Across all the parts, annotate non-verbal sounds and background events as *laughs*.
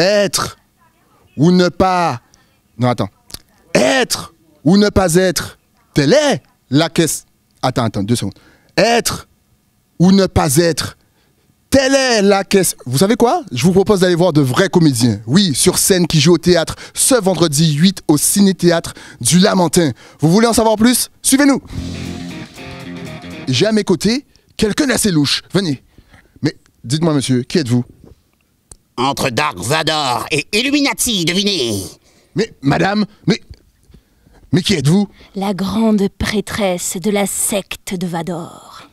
Être ou ne pas. Non, attends. Être ou ne pas être. Telle est la caisse, Attends, attends, deux secondes. Être ou ne pas être. Telle est la caisse, Vous savez quoi Je vous propose d'aller voir de vrais comédiens. Oui, sur scène qui jouent au théâtre ce vendredi 8 au Ciné-Théâtre du Lamentin. Vous voulez en savoir plus Suivez-nous. J'ai à mes côtés quelqu'un d'assez louche. Venez. Mais dites-moi, monsieur, qui êtes-vous entre Dark Vador et Illuminati, devinez Mais, madame, mais. Mais qui êtes-vous La grande prêtresse de la secte de Vador.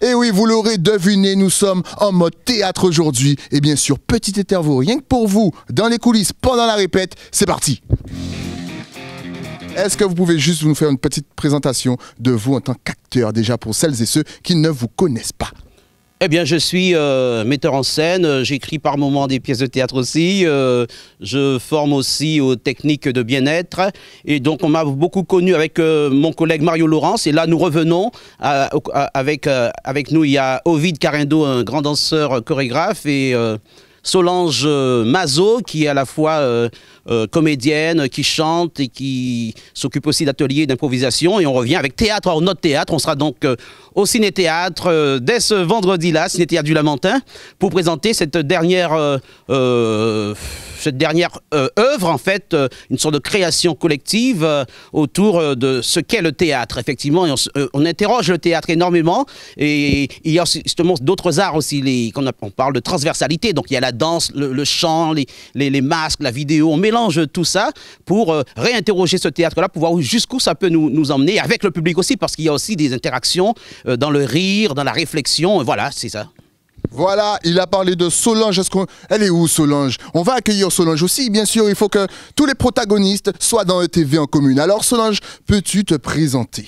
Et eh oui, vous l'aurez deviné, nous sommes en mode théâtre aujourd'hui. Et bien sûr, petit éterveau, rien que pour vous, dans les coulisses, pendant la répète, c'est parti est-ce que vous pouvez juste nous faire une petite présentation de vous en tant qu'acteur déjà pour celles et ceux qui ne vous connaissent pas eh bien, je suis euh, metteur en scène, euh, j'écris par moments des pièces de théâtre aussi, euh, je forme aussi aux techniques de bien-être, et donc on m'a beaucoup connu avec mon collègue Mario Laurence, et là nous revenons avec, avec nous, il y a Ovid Carindo, un grand danseur chorégraphe, et Solange Mazot, qui est à la fois euh, comédienne qui chante et qui s'occupe aussi d'ateliers d'improvisation. Et on revient avec théâtre notre théâtre. On sera donc euh, au ciné-théâtre euh, dès ce vendredi-là, ciné-théâtre du Lamentin, pour présenter cette dernière, cette dernière œuvre, en fait, une sorte de création collective autour de ce qu'est le théâtre. Effectivement, on, interroge le théâtre énormément. Et il y a justement d'autres arts aussi. Les, on, parle de transversalité. Donc il y a la danse, le, chant, les, les, masques, la vidéo mélange tout ça pour euh, réinterroger ce théâtre-là, pour voir jusqu'où ça peut nous, emmener, avec le public aussi, parce qu'il y a aussi des interactions euh, dans le rire, dans la réflexion. Voilà, c'est ça. Voilà, il a parlé de Solange. Elle est où Solange On va accueillir Solange aussi. Bien sûr, il faut que tous les protagonistes soient dans ETV en commune. Alors Solange, peux-tu te présenter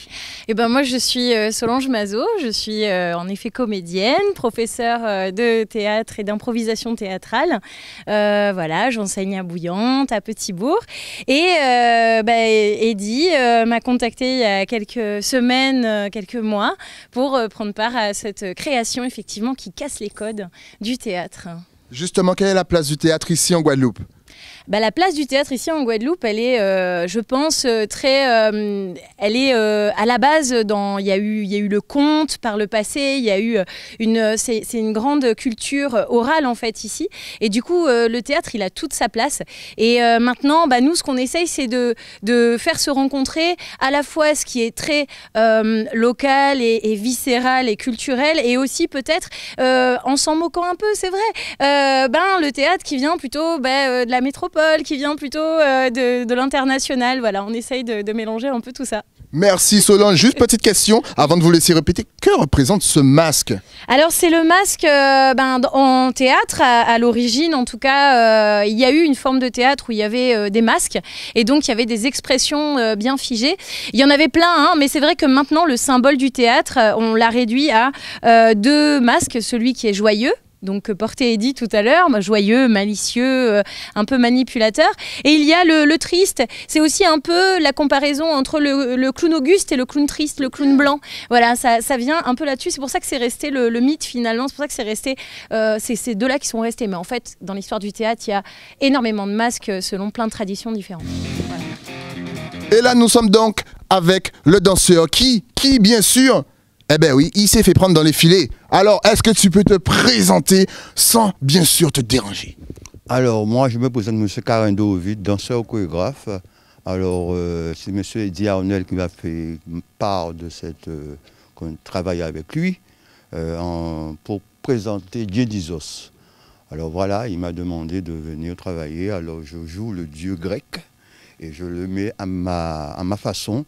Eh ben moi, je suis euh, Solange Mazot. Je suis euh, en effet comédienne, professeure euh, de théâtre et d'improvisation théâtrale. voilà, j'enseigne à Bouillante, à Petitbourg. Et bah, Eddie m'a contactée il y a quelques semaines, quelques mois, pour prendre part à cette création effectivement qui casse les code du théâtre. Justement, quelle est la place du théâtre ici en Guadeloupe bah, la place du théâtre ici en Guadeloupe, elle est, euh, je pense, euh, très. Euh, elle est à la base, dans, il, y a eu, il y a eu le conte par le passé, il y a eu une. C'est une grande culture orale en fait ici. Et du coup, le théâtre, il a toute sa place. Et maintenant, bah, nous, ce qu'on essaye, c'est de, faire se rencontrer à la fois ce qui est très local et, viscéral et culturel, et aussi peut-être en s'en moquant un peu, c'est vrai, ben, le théâtre qui vient plutôt ben, de la métropole qui vient plutôt euh, de, l'international. Voilà, on essaye de, mélanger un peu tout ça. Merci Solange. Juste petite question avant de vous laisser répéter. Que représente ce masque Alors c'est le masque euh, ben, en théâtre à, l'origine. En tout cas, euh, il y a eu une forme de théâtre où il y avait des masques et donc il y avait des expressions bien figées. Il y en avait plein, hein, mais c'est vrai que maintenant le symbole du théâtre, on l'a réduit à deux masques. Celui qui est joyeux donc euh, porté Eddie tout à l'heure, bah, joyeux, malicieux, euh, un peu manipulateur. Et il y a le, triste, c'est aussi un peu la comparaison entre le, clown auguste et le clown triste, le clown blanc. Voilà, ça, vient un peu là-dessus, c'est pour ça que c'est resté le, mythe finalement, c'est pour ça que c'est resté, euh, c'est ces deux-là qui sont restés. Mais en fait, dans l'histoire du théâtre, il y a énormément de masques selon plein de traditions différentes. Et là, nous sommes donc avec le danseur qui, qui bien sûr, eh bien oui, il s'est fait prendre dans les filets. Alors, est-ce que tu peux te présenter sans bien sûr te déranger Alors, moi, je me présente M. Carindo Ovid, danseur chorégraphe. Alors, euh, c'est M. Eddie Arnel qui m'a fait part de cette. Euh, qu'on travaille avec lui euh, pour présenter d'Isos. Alors voilà, il m'a demandé de venir travailler. Alors, je joue le dieu grec et je le mets à ma façon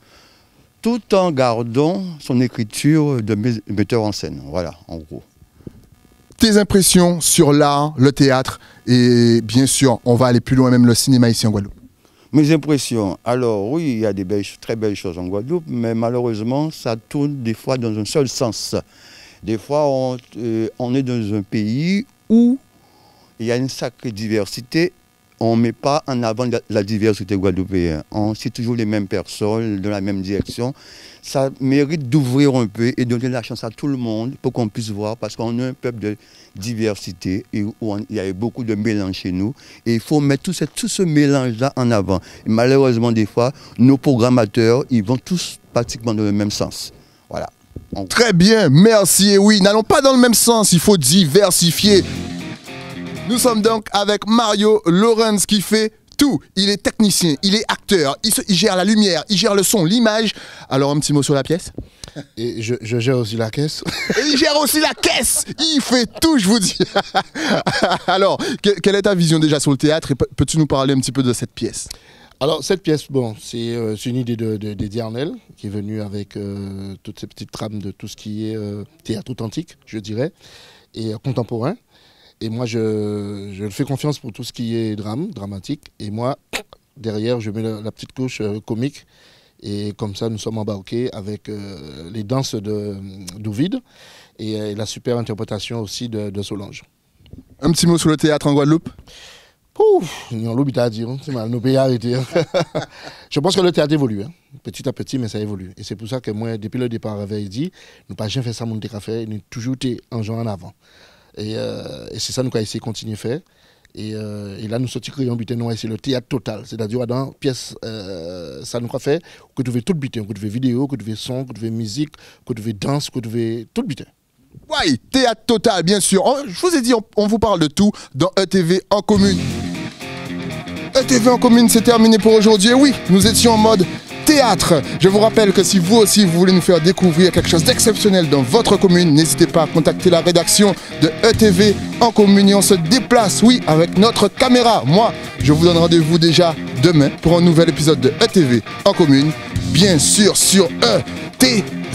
tout en gardant son écriture de metteur en scène. Voilà, en gros. Tes impressions sur l'art, le théâtre et bien sûr, on va aller plus loin, même le cinéma ici en Guadeloupe. Mes impressions, alors oui, il y a des très belles choses en Guadeloupe, mais malheureusement, ça tourne des fois dans un seul sens. Des fois, on euh, est dans un pays où il y a une sacrée diversité on ne met pas en avant la, diversité guadeloupéenne. On c'est toujours les mêmes personnes, dans la même direction. Ça mérite d'ouvrir un peu et de donner la chance à tout le monde pour qu'on puisse voir, parce qu'on est un peuple de diversité et où il y a beaucoup de mélange chez nous. Et il faut mettre tout ce, tout ce mélange-là en avant. malheureusement, des fois, nos programmateurs, ils vont tous pratiquement dans le même sens. Voilà. Très bien, merci. Et oui, n'allons pas dans le même sens. Il faut diversifier. Nous sommes donc avec Mario Lorenz qui fait tout. Il est technicien, il est acteur, il, gère la lumière, il gère le son, l'image. Alors un petit mot sur la pièce. Et je, gère aussi la caisse. Et il gère aussi la caisse Il fait tout, je vous dis *laughs* Alors, quelle est ta vision déjà sur le théâtre Et peux-tu nous parler un petit peu de cette pièce alors cette pièce, bon, c'est euh, une idée de, de, qui est venu avec euh, toutes ces petites trames de tout ce qui est euh, théâtre authentique, je dirais, et contemporain. Et moi, je, je, fais confiance pour tout ce qui est drame, dramatique. Et moi, derrière, je mets la, petite couche euh, comique. Et comme ça, nous sommes embarqués avec euh, les danses d'Ouvide et, euh, et, la super interprétation aussi de, Solange. Un petit mot sur le théâtre en Guadeloupe Ouf, à dire, c'est mal, nous payons arrêter. Hein. *laughs* je pense que le théâtre évolue, hein. petit à petit, mais ça évolue. Et c'est pour ça que moi, depuis le départ, j'avais dit, nous pas jamais fait ça, mon café, nous toujours été en genre en avant. Euh, et, c'est ça nous avons essayé de continuer à faire. Euh, et, là, nous sortons crayon butin, nous c'est le théâtre total. C'est-à-dire, dans pièce, euh, ça nous a fait, que tu veux tout butin, que tu veux vidéo, que tu veux son, que tu veux musique, que tu veux danse, que tu veux tout butin. Oui, théâtre total, bien sûr. Oh, je vous ai dit, on, vous parle de tout dans ETV en commune. ETV en commune, c'est terminé pour aujourd'hui. oui, nous étions en mode théâtre. Je vous rappelle que si vous aussi vous voulez nous faire découvrir quelque chose d'exceptionnel dans votre commune, n'hésitez pas à contacter la rédaction de ETV en commune on se déplace, oui, avec notre caméra. Moi, je vous donne rendez-vous déjà demain pour un nouvel épisode de ETV en commune, bien sûr sur ETV.